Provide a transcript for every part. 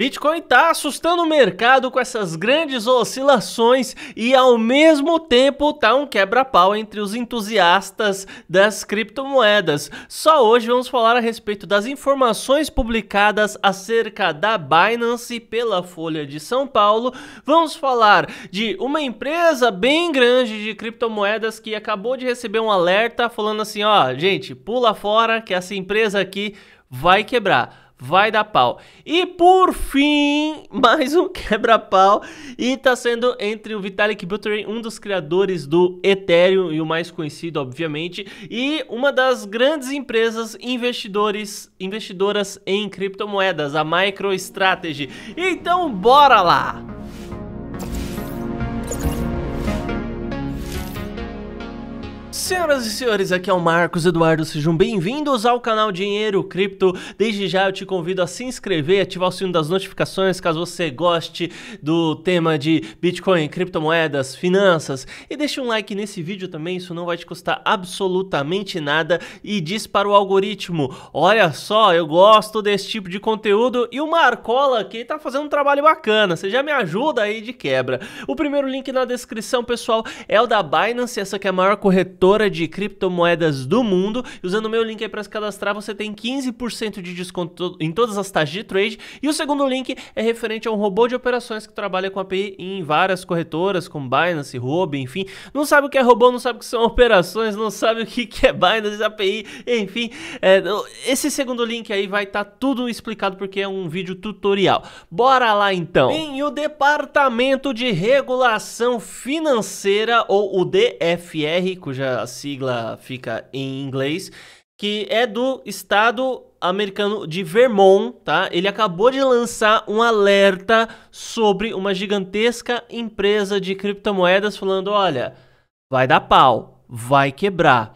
Bitcoin está assustando o mercado com essas grandes oscilações e ao mesmo tempo está um quebra-pau entre os entusiastas das criptomoedas. Só hoje vamos falar a respeito das informações publicadas acerca da Binance pela Folha de São Paulo. Vamos falar de uma empresa bem grande de criptomoedas que acabou de receber um alerta falando assim, ó, gente, pula fora que essa empresa aqui vai quebrar vai dar pau. E por fim, mais um quebra-pau. E tá sendo entre o Vitalik Buterin, um dos criadores do Ethereum e o mais conhecido, obviamente, e uma das grandes empresas investidores, investidoras em criptomoedas, a MicroStrategy. Então, bora lá! Senhoras e senhores, aqui é o Marcos Eduardo, sejam bem-vindos ao canal Dinheiro Cripto. Desde já eu te convido a se inscrever, ativar o sino das notificações caso você goste do tema de Bitcoin, criptomoedas, finanças. E deixe um like nesse vídeo também, isso não vai te custar absolutamente nada. E diz para o algoritmo: olha só, eu gosto desse tipo de conteúdo e o Marcola aqui tá fazendo um trabalho bacana, você já me ajuda aí de quebra. O primeiro link na descrição, pessoal, é o da Binance, essa que é a maior corretora corretora de criptomoedas do mundo. E usando o meu link aí para se cadastrar, você tem 15% de desconto em todas as taxas de trade. E o segundo link é referente a um robô de operações que trabalha com API em várias corretoras, como Binance, Robin, enfim. Não sabe o que é robô, não sabe o que são operações, não sabe o que é Binance, API, enfim. É, esse segundo link aí vai estar tá tudo explicado porque é um vídeo tutorial. Bora lá então. Em o Departamento de Regulação Financeira, ou o DFR, cuja sigla fica em inglês, que é do estado americano de Vermont, tá? Ele acabou de lançar um alerta sobre uma gigantesca empresa de criptomoedas falando, olha, vai dar pau, vai quebrar.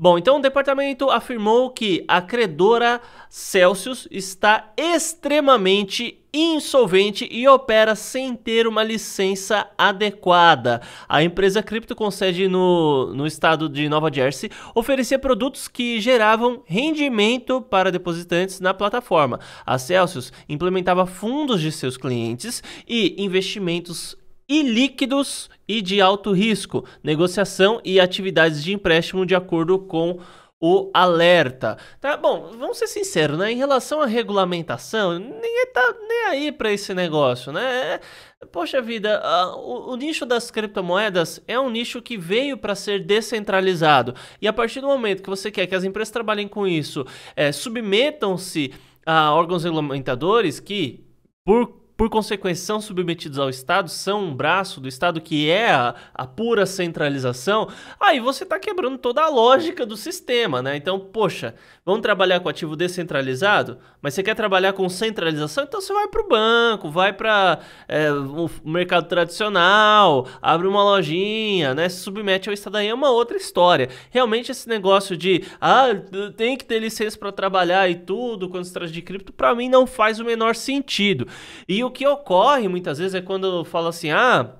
Bom, então o departamento afirmou que a credora Celsius está extremamente insolvente e opera sem ter uma licença adequada. A empresa cripto com sede no, no estado de Nova Jersey oferecia produtos que geravam rendimento para depositantes na plataforma. A Celsius implementava fundos de seus clientes e investimentos e líquidos e de alto risco, negociação e atividades de empréstimo de acordo com o alerta. Tá bom, vamos ser sinceros, né? Em relação à regulamentação, ninguém tá nem aí para esse negócio, né? É, poxa vida, o, o, nicho das criptomoedas é um nicho que veio para ser descentralizado. E a partir do momento que você quer que as empresas trabalhem com isso, é, submetam-se a órgãos regulamentadores que, por por consequência, são submetidos ao Estado, são um braço do Estado que é a, a pura centralização, aí você está quebrando toda a lógica do sistema, né? Então, poxa, vamos trabalhar com ativo descentralizado, mas você quer trabalhar com centralização, então você vai para o banco, vai para é, o mercado tradicional, abre uma lojinha, né? Se submete ao Estado, aí é uma outra história. Realmente, esse negócio de, ah, tem que ter licença para trabalhar e tudo, quando se trata de cripto, para mim não faz o menor sentido. E o que ocorre muitas vezes é quando fala assim, ah,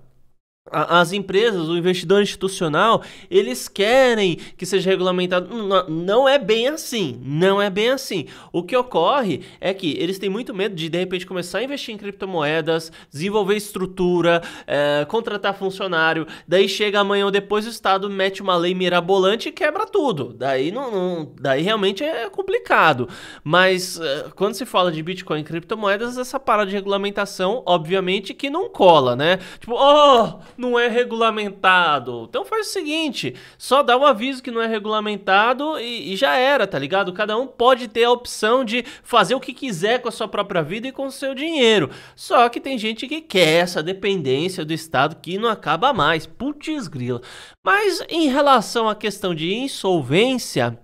as empresas, o investidor institucional, eles querem que seja regulamentado. Não é bem assim. Não é bem assim. O que ocorre é que eles têm muito medo de, de repente, começar a investir em criptomoedas, desenvolver estrutura, é, contratar funcionário. Daí chega amanhã ou depois o Estado mete uma lei mirabolante e quebra tudo. Daí, não, não daí realmente é complicado. Mas eh, quando se fala de Bitcoin e criptomoedas, essa parada de regulamentação, obviamente, que não cola, né? Tipo, oh! não é regulamentado. Então faz o seguinte, só dá um aviso que não é regulamentado e, e já era, tá ligado? Cada um pode ter a opção de fazer o que quiser com a sua própria vida e com o seu dinheiro. Só que tem gente que quer essa dependência do Estado que não acaba mais. Putz grila. Mas em relação à questão de insolvência...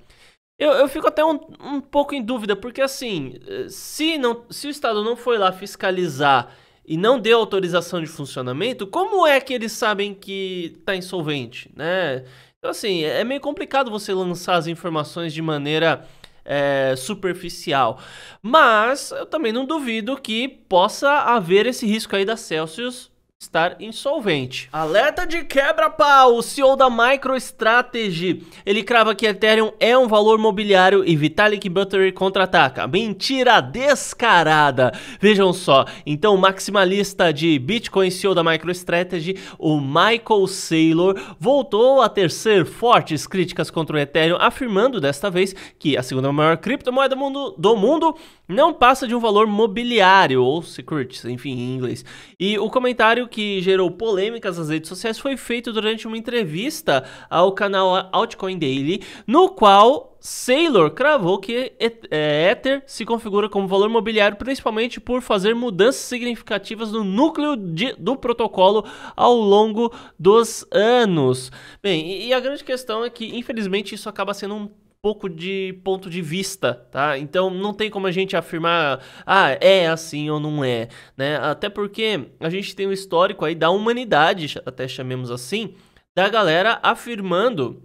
Eu, eu, fico até um, um pouco em dúvida, porque assim, eh, se, não, se o Estado não foi lá fiscalizar e não deu autorização de funcionamento, como é que eles sabem que está insolvente, né? Então, assim, é, é meio complicado você lançar as informações de maneira é, superficial. Mas eu também não duvido que possa haver esse risco aí da Celsius estar insolvente. Alerta de quebra-pau! O CEO da MicroStrategy, ele crava que Ethereum é um valor mobiliário e Vitalik Buterin contra-ataca. Mentira descarada! Vejam só, então o maximalista de Bitcoin CEO da MicroStrategy, o Michael Saylor, voltou a ser fortes críticas contra o Ethereum, afirmando desta vez que a segunda maior criptomoeda mundo, do mundo não passa de um valor mobiliário, ou securities, enfim, em inglês. E o comentário que gerou polêmicas nas redes sociais foi feito durante uma entrevista ao canal Altcoin Daily, no qual Saylor cravou que é, é, Ether se configura como valor mobiliário principalmente por fazer mudanças significativas no núcleo de, do protocolo ao longo dos anos. Bem, e a grande questão é que, infelizmente, isso acaba sendo um pouco de ponto de vista, tá? Então não tem como a gente afirmar, ah, é assim ou não é, né? Até porque a gente tem um histórico aí da humanidade, até chamemos assim, da galera afirmando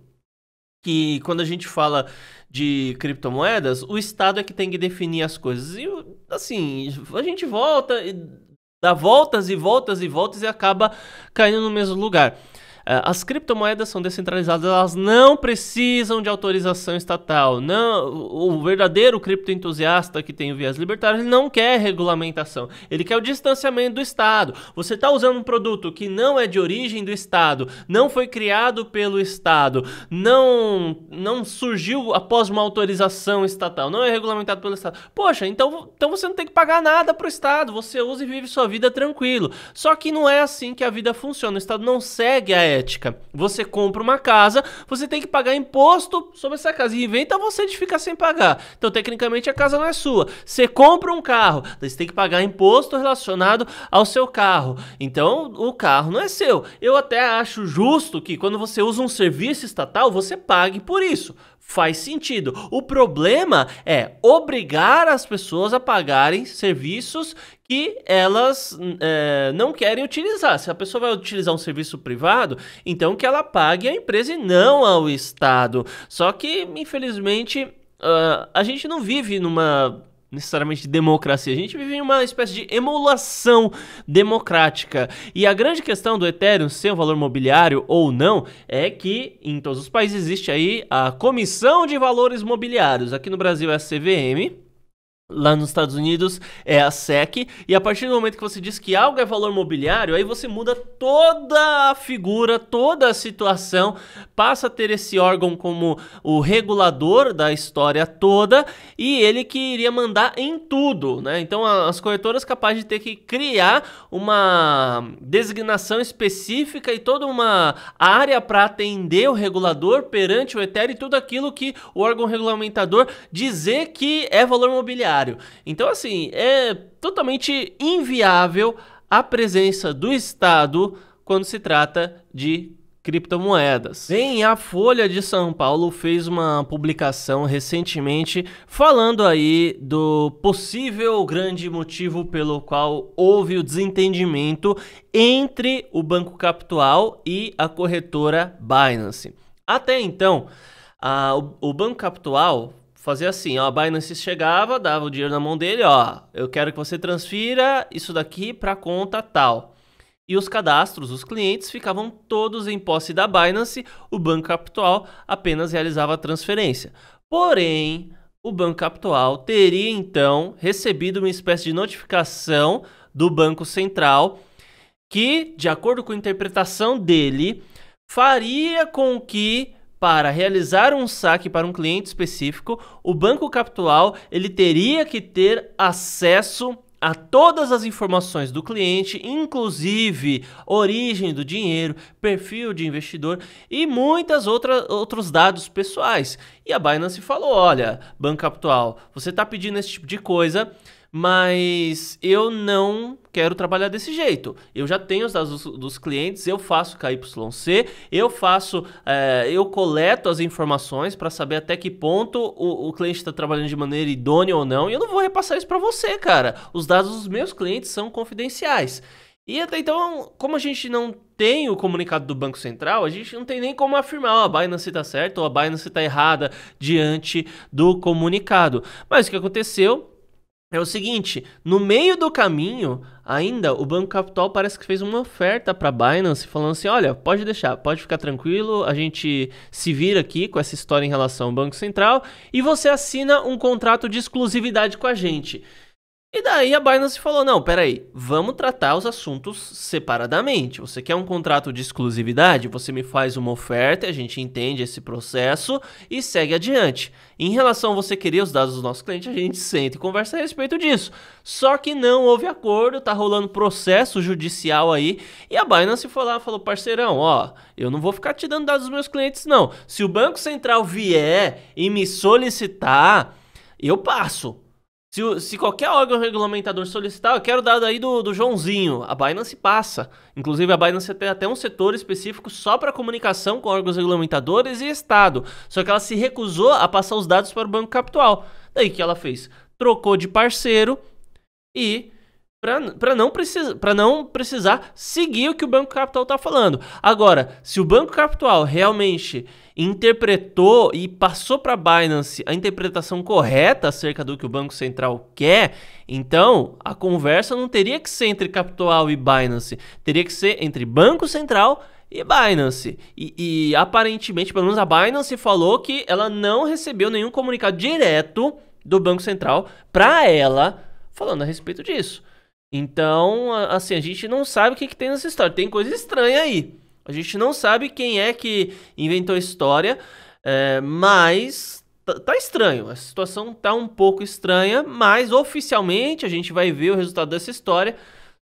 que quando a gente fala de criptomoedas, o Estado é que tem que definir as coisas. E assim, a gente volta, dá voltas e voltas e voltas e acaba caindo no mesmo lugar. É, as criptomoedas são descentralizadas, elas não precisam de autorização estatal. Não, o verdadeiro criptoentusiasta que tem o viés libertário, ele não quer regulamentação. Ele quer o distanciamento do Estado. Você está usando um produto que não é de origem do Estado, não foi criado pelo Estado, não não surgiu após uma autorização estatal, não é regulamentado pelo Estado. Poxa, então, então você não tem que pagar nada para o Estado, você usa e vive sua vida tranquilo. Só que não é assim que a vida funciona. O Estado não segue a você compra uma casa, você tem que pagar imposto sobre essa casa. E inventa você de ficar sem pagar. Então, tecnicamente, a casa não é sua. Você compra um carro, você tem que pagar imposto relacionado ao seu carro. Então, o carro não é seu. Eu até acho justo que quando você usa um serviço estatal, você pague por isso faz sentido. O problema é obrigar as pessoas a pagarem serviços que elas hum, é, não querem utilizar. Se a pessoa vai utilizar um serviço privado, então que ela pague à empresa e não ao Estado. Só que, infelizmente, uh, a gente não vive numa necessariamente democracia. A gente vive em uma espécie de emulação democrática. E a grande questão do Ethereum ser um valor mobiliário ou não é que em todos os países existe aí a Comissão de Valores Mobiliários. Aqui no Brasil é a CVM, lá nos Estados Unidos é a SEC, e a partir do momento que você diz que algo é valor mobiliário, aí você muda toda a figura, toda a situação, passa a ter esse órgão como o regulador da história toda e ele que iria mandar em tudo, né? Então as corretoras capazes de ter que criar uma designação específica e toda uma área para atender o regulador perante o Ethereum e tudo aquilo que o órgão regulamentador dizer que é valor mobiliário diário. Então, assim, é totalmente inviável a presença do Estado quando se trata de criptomoedas. Bem, a Folha de São Paulo fez uma publicação recentemente falando aí do possível grande motivo pelo qual houve o desentendimento entre o Banco Capital e a corretora Binance. Até então, a, o, o Banco Capital fazia assim, ó, a Binance chegava, dava o dinheiro na mão dele, ó, eu quero que você transfira isso daqui para conta tal. E os cadastros, os clientes ficavam todos em posse da Binance, o Banco Capital apenas realizava a transferência. Porém, o Banco Capital teria então recebido uma espécie de notificação do Banco Central que, de acordo com a interpretação dele, faria com que para realizar um saque para um cliente específico, o Banco Capital ele teria que ter acesso a todas as informações do cliente, inclusive origem do dinheiro, perfil de investidor e muitas outras outros dados pessoais. E a Binance falou: "Olha, Banco Capital, você está pedindo esse tipo de coisa, mas eu não quero trabalhar desse jeito. Eu já tenho os dados dos, clientes, eu faço KYC, eu faço, é, eu coleto as informações para saber até que ponto o, o cliente está trabalhando de maneira idônea ou não, e eu não vou repassar isso para você, cara. Os dados dos meus clientes são confidenciais. E até então, como a gente não tem o comunicado do Banco Central, a gente não tem nem como afirmar, ó, oh, a Binance está certa ou a Binance está errada diante do comunicado. Mas o que aconteceu é o seguinte, no meio do caminho, ainda o Banco Capital parece que fez uma oferta para a Binance falando assim: olha, pode deixar, pode ficar tranquilo, a gente se vira aqui com essa história em relação ao Banco Central e você assina um contrato de exclusividade com a gente. E daí a Binance falou: não, peraí, vamos tratar os assuntos separadamente. Você quer um contrato de exclusividade? Você me faz uma oferta, a gente entende esse processo e segue adiante. Em relação a você querer os dados dos nossos clientes, a gente senta e conversa a respeito disso. Só que não houve acordo, tá rolando processo judicial aí. E a Binance foi lá e falou: parceirão, ó, eu não vou ficar te dando dados dos meus clientes, não. Se o Banco Central vier e me solicitar, eu passo. Se, se, qualquer órgão regulamentador solicitar, eu quero dado aí do, do, Joãozinho. A Binance passa. Inclusive, a Binance tem até um setor específico só para comunicação com órgãos regulamentadores e Estado. Só que ela se recusou a passar os dados para o Banco Capital. Daí que ela fez? Trocou de parceiro e para não, precisa, não precisar seguir o que o Banco Capital está falando. Agora, se o Banco Capital realmente interpretou e passou para a Binance a interpretação correta acerca do que o Banco Central quer, então a conversa não teria que ser entre Capital e Binance, teria que ser entre Banco Central e Binance. E, e, aparentemente, pelo menos a Binance falou que ela não recebeu nenhum comunicado direto do Banco Central para ela falando a respeito disso. Então, assim, a gente não sabe o que, que tem nessa história. Tem coisa estranha aí. A gente não sabe quem é que inventou a história, é, mas tá, tá estranho. A situação tá um pouco estranha, mas oficialmente a gente vai ver o resultado dessa história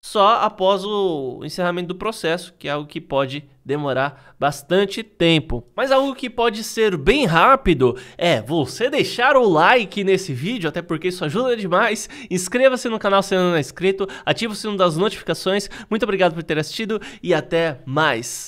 só após o encerramento do processo, que é algo que pode demorar bastante tempo. Mas algo que pode ser bem rápido é você deixar o like nesse vídeo, até porque isso ajuda demais. Inscreva-se no canal se ainda não é inscrito, ative o sino das notificações. Muito obrigado por ter assistido e até mais.